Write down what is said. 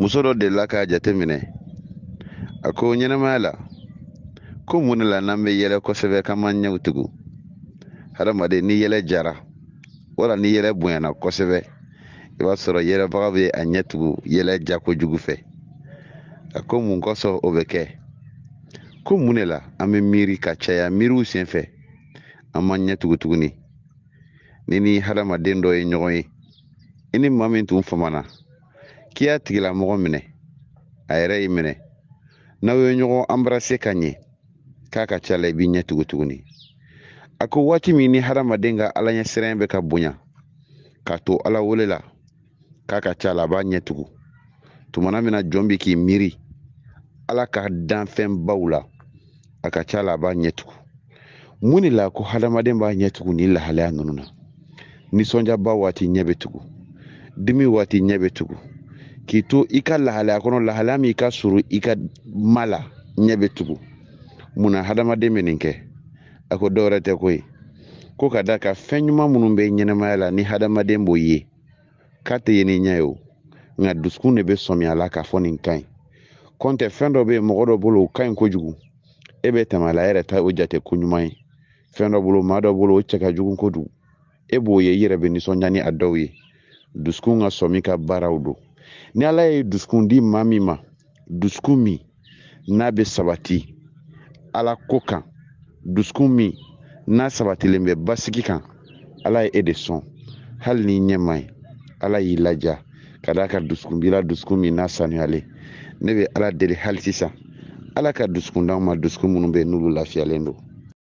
muso dɔ delila k'a jate minɛ a ko ɲɛnɛmaya la ko mun de la n'an bɛ yɛlɛ kosɛbɛ k'an ma ɲɛw tugu hadamaden ni yɛlɛ jara wala ni yɛlɛ bonyana kosɛbɛ i b'a sɔrɔ yɛlɛbaga bɛ a ɲɛ tugu yɛlɛ ja kojugu fɛ a ko mun kosɔn o bɛ kɛ ko mun de la an bɛ miiri ka caya miiriw sen an m'an ɲɛ tugu tuguni ni ni hadamaden dɔ ye ɲɔgɔn ye i ni maa min tun famana k'i y'a tigilamɔgɔ minɛ a yɛrɛ y'i minɛ n'aw ye ɲɔgɔn anbarase ka ɲɛ k'a ka ca la i b'i ɲɛ tugu tuguni a ko waati min ni hadamaden ka ala ɲɛsiranya bɛ ka bonya k'a to ala wele la k'a ka ca la a b'a ɲɛ tugu tumana min na jɔn bi k'i miiri ala ka danfɛnbaw la a ka ca la a b'a ɲɛ tugu mun de la ko hadamaden b'a ɲɛ tugu ni lahalaya ninnu na nisɔndiyaba waati ɲɛ bɛ tugu dimi waati ɲɛ bɛ tugu k'i to i ka lahalaya kɔnɔ lahalaya min i ka surun i ka ma la ɲɛ bɛ tugu munna hadamaden bɛ nin kɛ a ko dɔwɛrɛ tɛ ko ye ko ka da ka fɛn ɲuman minnu bɛ ɲɛnɛmaya la ni hadamaden b'o ye k'a tɛ ye ni ɲɛ ye o nka dusukun de bɛ sɔmiya la k'a fɔ nin ka ɲi kɔntɛ fɛn dɔ bɛ mɔgɔ dɔ bolo o ka ɲi kojugu e bɛ tɛmɛ yɛrɛ ta o jate ko ɲuman ye fɛn dɔ bolo maa dɔ bolo o cɛ ka kojugu e b'o ye i yɛrɛ bɛ nisɔndiya ni a dɔw ye dusukun ka sɔmi ka baaraw don ni ala ye dusukun di maa min ma dusukun min n'a bɛ sabati ala ko kan dusukun min n'a sabatilen bɛ basigi kan ala ye e de sɔn hali ni ɲɛma ye ala y'i laja ka d'a ka dusukun b'i la dusukun min n'a sanuyalen ne bɛ ala deli hali sisan ala ka dusukun ma dusukun minnu bɛ n'olu lafiyalen don